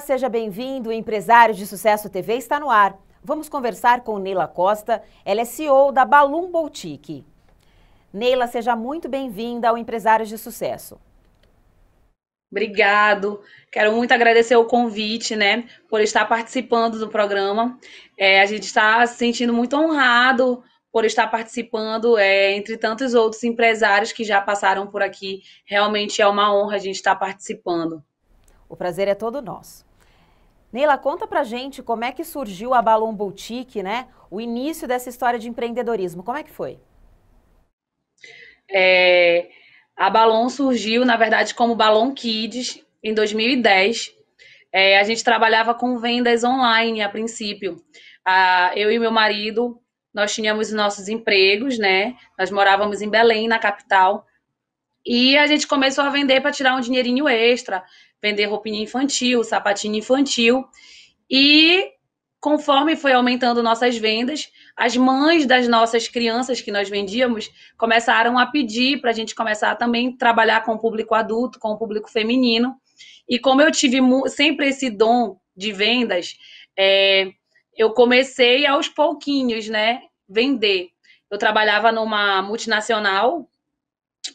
seja bem-vindo. Empresários de Sucesso TV está no ar. Vamos conversar com Neila Costa, ela é CEO da Balloon Boutique. Neila, seja muito bem-vinda ao Empresários de Sucesso. Obrigado. Quero muito agradecer o convite, né, por estar participando do programa. É, a gente está se sentindo muito honrado por estar participando, é, entre tantos outros empresários que já passaram por aqui. Realmente é uma honra a gente estar participando. O prazer é todo nosso. Neila, conta pra gente como é que surgiu a Balloon Boutique, né? O início dessa história de empreendedorismo, como é que foi? É, a Balon surgiu, na verdade, como Balon Kids em 2010. É, a gente trabalhava com vendas online a princípio. Ah, eu e meu marido, nós tínhamos nossos empregos, né? Nós morávamos em Belém, na capital. E a gente começou a vender para tirar um dinheirinho extra, vender roupinha infantil, sapatinho infantil. E conforme foi aumentando nossas vendas, as mães das nossas crianças que nós vendíamos começaram a pedir para a gente começar também a trabalhar com o público adulto, com o público feminino. E como eu tive sempre esse dom de vendas, é, eu comecei aos pouquinhos, né? Vender. Eu trabalhava numa multinacional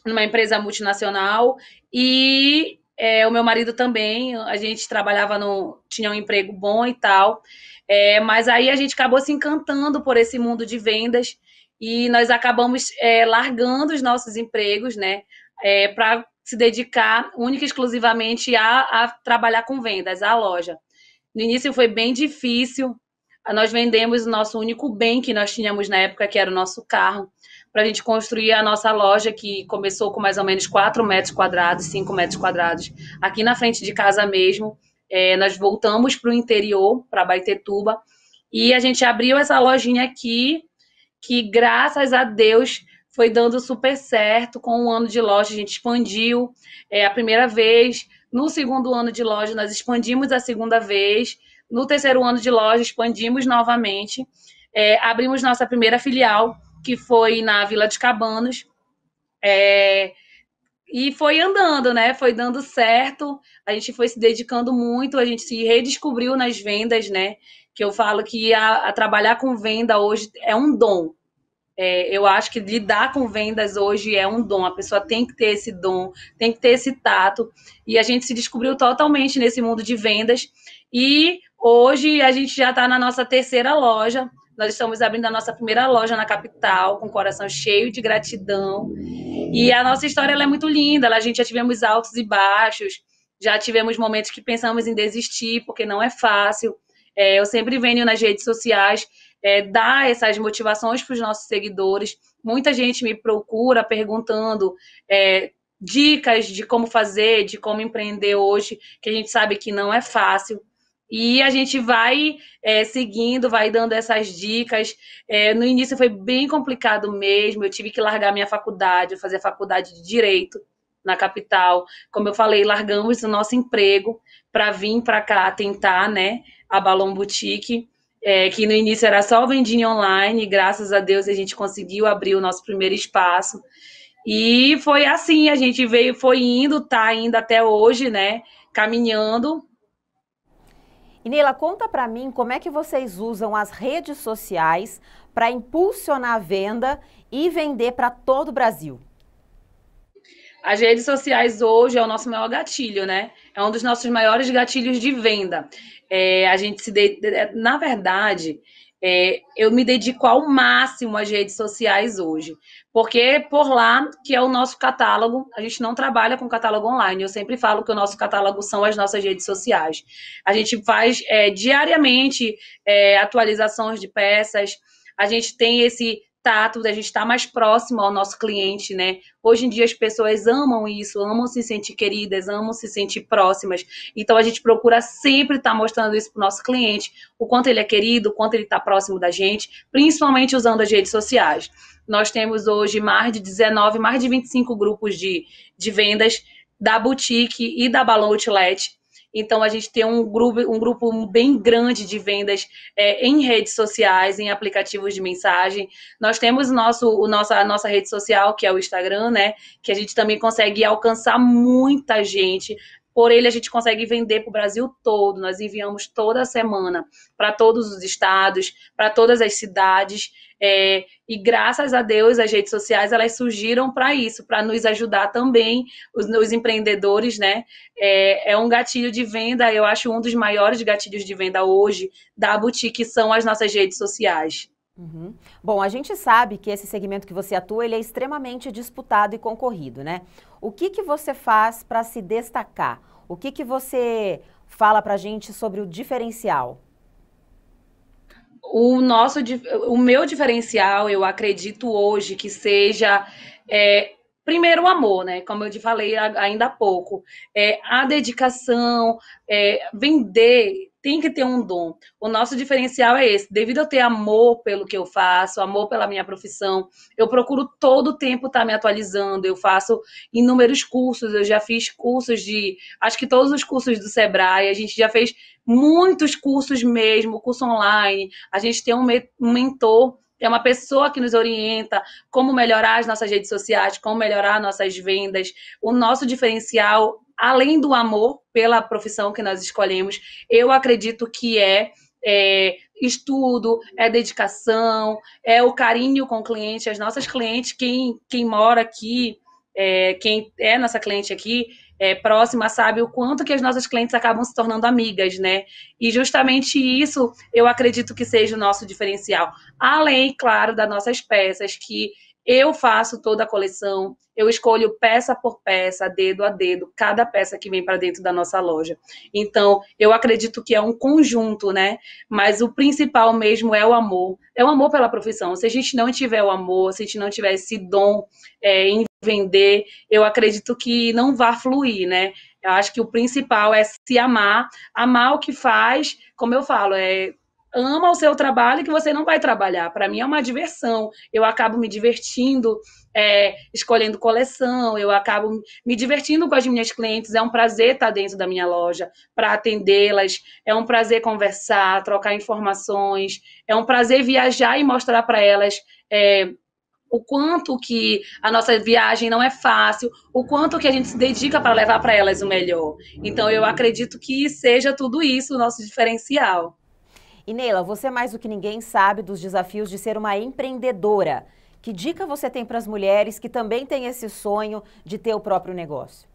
numa empresa multinacional e é, o meu marido também, a gente trabalhava no. tinha um emprego bom e tal. É, mas aí a gente acabou se encantando por esse mundo de vendas e nós acabamos é, largando os nossos empregos, né? É, para se dedicar única e exclusivamente a, a trabalhar com vendas, à loja. No início foi bem difícil. Nós vendemos o nosso único bem que nós tínhamos na época, que era o nosso carro para a gente construir a nossa loja, que começou com mais ou menos 4 metros quadrados, 5 metros quadrados, aqui na frente de casa mesmo. É, nós voltamos para o interior, para Baitetuba, e a gente abriu essa lojinha aqui, que graças a Deus foi dando super certo. Com um ano de loja, a gente expandiu é, a primeira vez. No segundo ano de loja, nós expandimos a segunda vez. No terceiro ano de loja, expandimos novamente. É, abrimos nossa primeira filial que foi na Vila de Cabanos É, e foi andando, né? Foi dando certo. A gente foi se dedicando muito, a gente se redescobriu nas vendas, né? Que eu falo que a, a trabalhar com venda hoje é um dom. É, eu acho que lidar com vendas hoje é um dom. A pessoa tem que ter esse dom, tem que ter esse tato. E a gente se descobriu totalmente nesse mundo de vendas. E hoje a gente já está na nossa terceira loja. Nós estamos abrindo a nossa primeira loja na capital, com o coração cheio de gratidão. E a nossa história é muito linda. A gente já tivemos altos e baixos, já tivemos momentos que pensamos em desistir, porque não é fácil. É, eu sempre venho nas redes sociais é, dar essas motivações para os nossos seguidores. Muita gente me procura perguntando é, dicas de como fazer, de como empreender hoje, que a gente sabe que não é fácil. E a gente vai é, seguindo, vai dando essas dicas. É, no início foi bem complicado mesmo. Eu tive que largar minha faculdade, fazer faculdade de direito na capital. Como eu falei, largamos o nosso emprego para vir para cá tentar, né? A Balão Boutique, é, que no início era só vendinha online. graças a Deus a gente conseguiu abrir o nosso primeiro espaço. E foi assim, a gente veio, foi indo, tá ainda até hoje, né? Caminhando e Neila, conta para mim como é que vocês usam as redes sociais para impulsionar a venda e vender para todo o Brasil. As redes sociais hoje é o nosso maior gatilho, né? É um dos nossos maiores gatilhos de venda. É, a gente se de... na verdade, é, eu me dedico ao máximo às redes sociais hoje, porque por lá que é o nosso catálogo, a gente não trabalha com catálogo online. Eu sempre falo que o nosso catálogo são as nossas redes sociais. A gente faz é, diariamente é, atualizações de peças. A gente tem esse tato, da gente estar tá mais próximo ao nosso cliente, né? Hoje em dia as pessoas amam isso, amam se sentir queridas, amam se sentir próximas. Então a gente procura sempre estar tá mostrando isso para o nosso cliente, o quanto ele é querido, o quanto ele está próximo da gente, principalmente usando as redes sociais. Nós temos hoje mais de 19, mais de 25 grupos de, de vendas da boutique e da Balão Outlet então, a gente tem um grupo, um grupo bem grande de vendas é, em redes sociais, em aplicativos de mensagem. Nós temos nosso, o nossa, a nossa rede social, que é o Instagram, né? Que a gente também consegue alcançar muita gente por ele, a gente consegue vender para o Brasil todo. Nós enviamos toda semana para todos os estados, para todas as cidades. É, e graças a Deus, as redes sociais elas surgiram para isso, para nos ajudar também, os, os empreendedores, né? É, é, um gatilho de venda, eu acho um dos maiores gatilhos de venda hoje da boutique são as nossas redes sociais. Uhum. Bom, a gente sabe que esse segmento que você atua ele é extremamente disputado e concorrido, né? O que, que você faz para se destacar? O que, que você fala para a gente sobre o diferencial? O nosso, o meu diferencial, eu acredito hoje que seja é, primeiro o amor, né? Como eu te falei ainda há pouco, é, a dedicação, é, vender tem que ter um dom. O nosso diferencial é esse. Devido a eu ter amor pelo que eu faço, amor pela minha profissão, eu procuro todo o tempo estar tá me atualizando. Eu faço inúmeros cursos, eu já fiz cursos de. Acho que todos os cursos do Sebrae, a gente já fez muitos cursos mesmo, curso online. A gente tem um, me um mentor é uma pessoa que nos orienta como melhorar as nossas redes sociais, como melhorar nossas vendas. O nosso diferencial além do amor pela profissão que nós escolhemos, eu acredito que é, é estudo, é dedicação, é o carinho com o cliente, as nossas clientes, quem, quem mora aqui, é, quem é nossa cliente aqui, é, próxima sabe o quanto que as nossas clientes acabam se tornando amigas, né? E justamente isso eu acredito que seja o nosso diferencial. Além, claro, das nossas peças, que eu faço toda a coleção, eu escolho peça por peça, dedo a dedo, cada peça que vem para dentro da nossa loja. Então, eu acredito que é um conjunto, né? Mas o principal mesmo é o amor. É o amor pela profissão. Se a gente não tiver o amor, se a gente não tiver esse dom é, em vender, eu acredito que não vai fluir, né? Eu acho que o principal é se amar, amar o que faz, como eu falo, é ama o seu trabalho e que você não vai trabalhar. Para mim é uma diversão. Eu acabo me divertindo é, escolhendo coleção, eu acabo me divertindo com as minhas clientes. É um prazer estar dentro da minha loja para atendê-las, é um prazer conversar, trocar informações, é um prazer viajar e mostrar para elas. É, o quanto que a nossa viagem não é fácil, o quanto que a gente se dedica para levar para elas o melhor. Então eu acredito que seja tudo isso o nosso diferencial. E Neila, você mais do que ninguém sabe dos desafios de ser uma empreendedora. Que dica você tem para as mulheres que também têm esse sonho de ter o próprio negócio?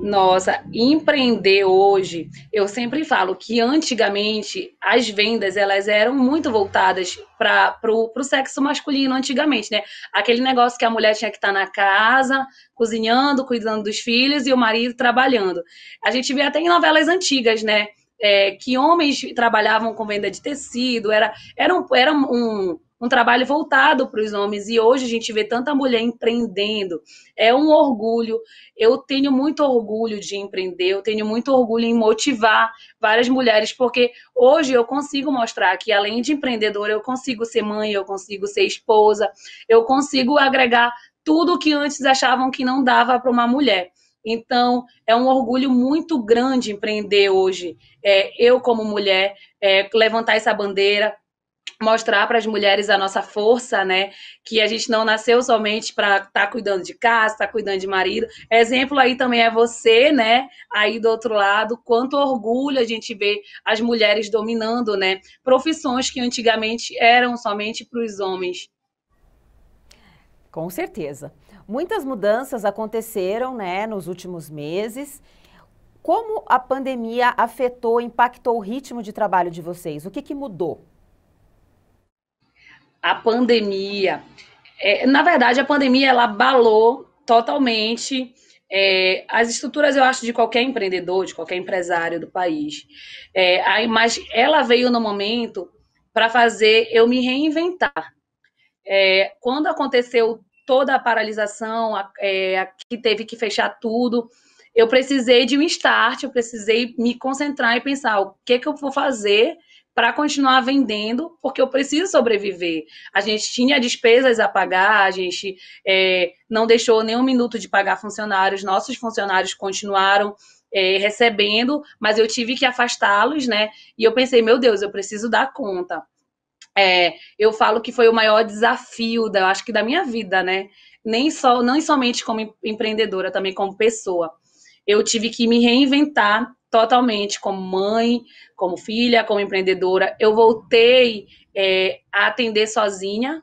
Nossa, empreender hoje, eu sempre falo que antigamente as vendas elas eram muito voltadas para o sexo masculino antigamente, né? Aquele negócio que a mulher tinha que estar tá na casa, cozinhando, cuidando dos filhos e o marido trabalhando. A gente vê até em novelas antigas, né? é, que homens trabalhavam com venda de tecido, era, era, um, era um, um trabalho voltado para os homens, e hoje a gente vê tanta mulher empreendendo, é um orgulho, eu tenho muito orgulho de empreender, eu tenho muito orgulho em motivar várias mulheres, porque hoje eu consigo mostrar que além de empreendedora, eu consigo ser mãe, eu consigo ser esposa, eu consigo agregar tudo que antes achavam que não dava para uma mulher. Então, é um orgulho muito grande empreender hoje. É, eu, como mulher, é, levantar essa bandeira, mostrar para as mulheres a nossa força, né? Que a gente não nasceu somente para estar tá cuidando de casa, estar tá cuidando de marido. Exemplo aí também é você, né? Aí do outro lado, quanto orgulho a gente vê as mulheres dominando, né? Profissões que antigamente eram somente para os homens. Com certeza. Muitas mudanças aconteceram né, nos últimos meses. Como a pandemia afetou, impactou o ritmo de trabalho de vocês? O que, que mudou? A pandemia. É, na verdade, a pandemia ela abalou totalmente é, as estruturas, eu acho, de qualquer empreendedor, de qualquer empresário do país. É, mas ela veio no momento para fazer eu me reinventar. É, quando aconteceu toda a paralisação, a, é, a, que teve que fechar tudo, eu precisei de um start, eu precisei me concentrar e pensar o que, que eu vou fazer para continuar vendendo, porque eu preciso sobreviver. A gente tinha despesas a pagar, a gente é, não deixou nenhum minuto de pagar funcionários, nossos funcionários continuaram é, recebendo, mas eu tive que afastá-los, né? E eu pensei, meu Deus, eu preciso dar conta. É, eu falo que foi o maior desafio, da, acho que da minha vida, né? Nem só, não somente como empreendedora, também como pessoa. Eu tive que me reinventar totalmente como mãe, como filha, como empreendedora. Eu voltei é, a atender sozinha,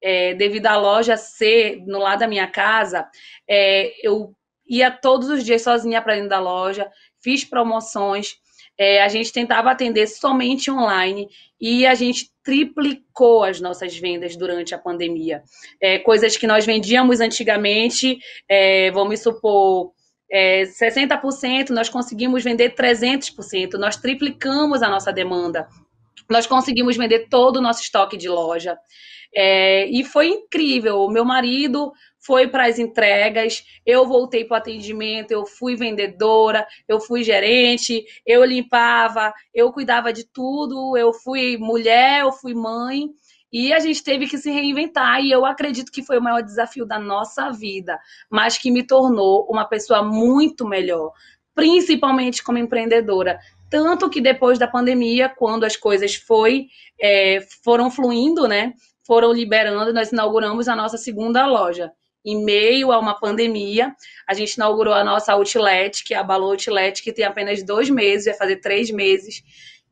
é, devido à loja ser no lado da minha casa. É, eu ia todos os dias sozinha para dentro da loja, fiz promoções, é, a gente tentava atender somente online e a gente triplicou as nossas vendas durante a pandemia. É, coisas que nós vendíamos antigamente, é, vamos supor, é, 60%, nós conseguimos vender 300%, nós triplicamos a nossa demanda. Nós conseguimos vender todo o nosso estoque de loja. É, e foi incrível. O meu marido foi para as entregas, eu voltei para o atendimento, eu fui vendedora, eu fui gerente, eu limpava, eu cuidava de tudo, eu fui mulher, eu fui mãe. E a gente teve que se reinventar, e eu acredito que foi o maior desafio da nossa vida, mas que me tornou uma pessoa muito melhor, principalmente como empreendedora. Tanto que depois da pandemia, quando as coisas foi, é, foram fluindo, né? foram liberando e nós inauguramos a nossa segunda loja. Em meio a uma pandemia, a gente inaugurou a nossa outlet, que é a Balou Outlet, que tem apenas dois meses, vai fazer três meses,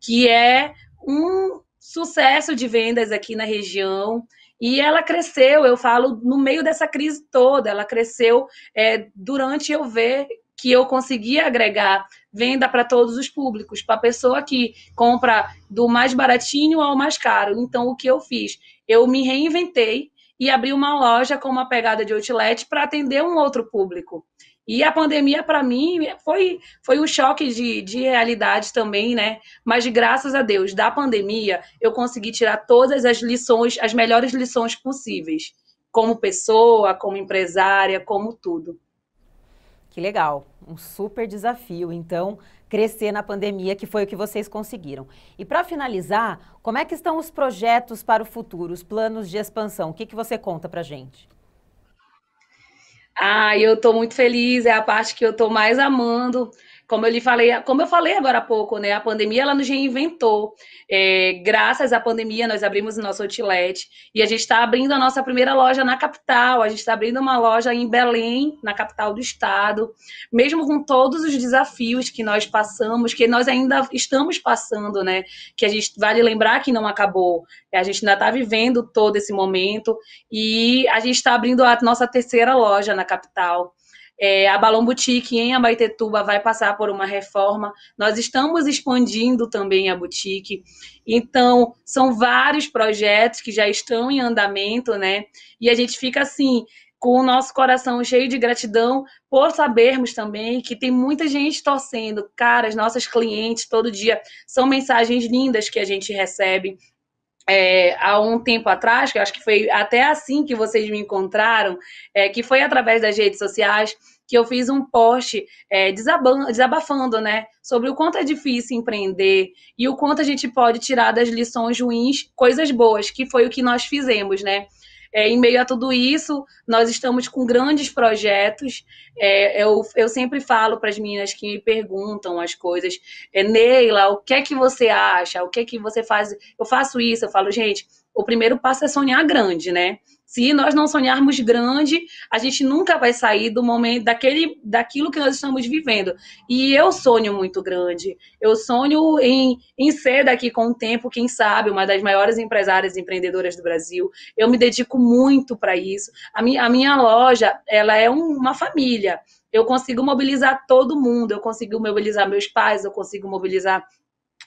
que é um sucesso de vendas aqui na região. E ela cresceu, eu falo, no meio dessa crise toda, ela cresceu é, durante eu ver que eu conseguia agregar venda para todos os públicos, para a pessoa que compra do mais baratinho ao mais caro. Então, o que eu fiz? Eu me reinventei e abri uma loja com uma pegada de outlet para atender um outro público. E a pandemia, para mim, foi, foi um choque de, de realidade também, né? Mas graças a Deus, da pandemia, eu consegui tirar todas as lições, as melhores lições possíveis, como pessoa, como empresária, como tudo. Que legal, um super desafio. Então, crescer na pandemia, que foi o que vocês conseguiram. E para finalizar, como é que estão os projetos para o futuro, os planos de expansão? O que, que você conta para gente? Ah, eu estou muito feliz, é a parte que eu estou mais amando como eu lhe falei, como eu falei agora há pouco, né? A pandemia ela nos reinventou. É, graças à pandemia, nós abrimos o nosso outlet e a gente está abrindo a nossa primeira loja na capital. A gente está abrindo uma loja em Belém, na capital do estado, mesmo com todos os desafios que nós passamos, que nós ainda estamos passando, né? Que a gente vale lembrar que não acabou. A gente ainda está vivendo todo esse momento e a gente está abrindo a nossa terceira loja na capital. É, a Balão Boutique em Abaitetuba vai passar por uma reforma. Nós estamos expandindo também a boutique. Então, são vários projetos que já estão em andamento, né? E a gente fica assim, com o nosso coração cheio de gratidão por sabermos também que tem muita gente torcendo. Cara, as nossas clientes todo dia são mensagens lindas que a gente recebe é, há um tempo atrás, que eu acho que foi até assim que vocês me encontraram, é, que foi através das redes sociais que eu fiz um post é, desabafando, né, sobre o quanto é difícil empreender e o quanto a gente pode tirar das lições ruins coisas boas, que foi o que nós fizemos, né? É, em meio a tudo isso, nós estamos com grandes projetos. É, eu, eu sempre falo para as meninas que me perguntam as coisas, é, Neila, o que é que você acha? O que é que você faz? Eu faço isso, eu falo, gente, o primeiro passo é sonhar grande, né? Se nós não sonharmos grande, a gente nunca vai sair do momento daquele, daquilo que nós estamos vivendo. E eu sonho muito grande. Eu sonho em, em ser daqui com o tempo, quem sabe, uma das maiores empresárias empreendedoras do Brasil. Eu me dedico muito para isso. A minha, a minha loja, ela é um, uma família. Eu consigo mobilizar todo mundo. Eu consigo mobilizar meus pais. Eu consigo mobilizar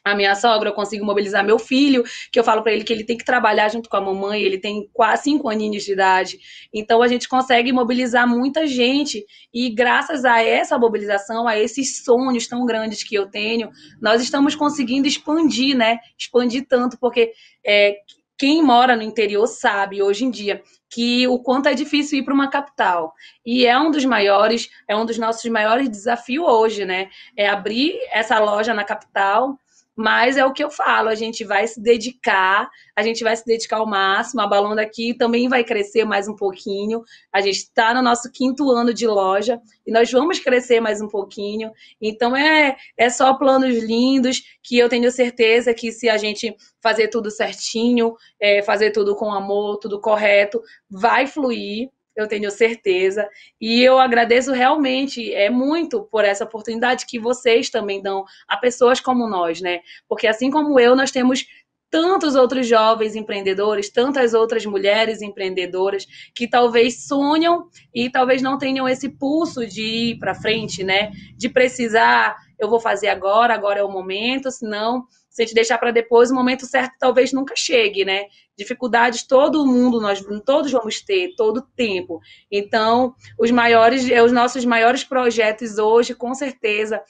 a minha sogra, eu consigo mobilizar meu filho, que eu falo para ele que ele tem que trabalhar junto com a mamãe, ele tem quase cinco aninhos de idade. Então a gente consegue mobilizar muita gente e graças a essa mobilização, a esses sonhos tão grandes que eu tenho, nós estamos conseguindo expandir, né? Expandir tanto porque é, quem mora no interior sabe hoje em dia que o quanto é difícil ir para uma capital. E é um dos maiores, é um dos nossos maiores desafios hoje, né? É abrir essa loja na capital, mas é o que eu falo, a gente vai se dedicar, a gente vai se dedicar ao máximo, a Balão daqui também vai crescer mais um pouquinho. A gente está no nosso quinto ano de loja e nós vamos crescer mais um pouquinho. Então é, é só planos lindos que eu tenho certeza que se a gente fazer tudo certinho, é, fazer tudo com amor, tudo correto, vai fluir, eu tenho certeza. E eu agradeço realmente é muito por essa oportunidade que vocês também dão a pessoas como nós, né? Porque assim como eu, nós temos tantos outros jovens empreendedores, tantas outras mulheres empreendedoras que talvez sonham e talvez não tenham esse pulso de ir para frente, né? De precisar, eu vou fazer agora, agora é o momento, senão se a gente deixar para depois, o momento certo talvez nunca chegue, né? Dificuldades todo mundo, nós todos vamos ter, todo tempo. Então, os maiores, é, os nossos maiores projetos hoje, com certeza,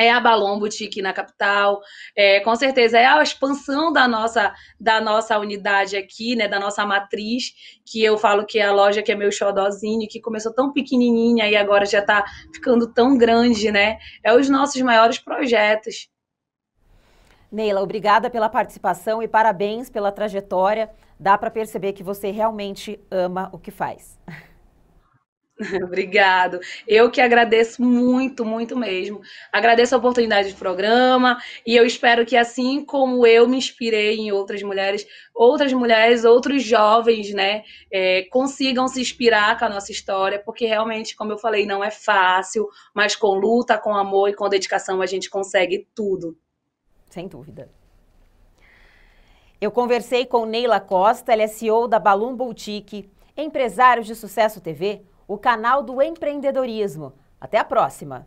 é a Balon Boutique na capital, é, com certeza é a expansão da nossa, da nossa unidade aqui, né, da nossa matriz, que eu falo que é a loja que é meu xodózinho, que começou tão pequenininha e agora já está ficando tão grande, né? É os nossos maiores projetos. Neila, obrigada pela participação e parabéns pela trajetória. Dá para perceber que você realmente ama o que faz. Obrigado. Eu que agradeço muito, muito mesmo. Agradeço a oportunidade de programa e eu espero que assim como eu me inspirei em outras mulheres, outras mulheres, outros jovens, né, é, consigam se inspirar com a nossa história, porque realmente, como eu falei, não é fácil, mas com luta, com amor e com dedicação a gente consegue tudo sem dúvida. Eu conversei com Neila Costa, ela é CEO da Balloon Boutique, Empresários de Sucesso TV, o canal do empreendedorismo. Até a próxima!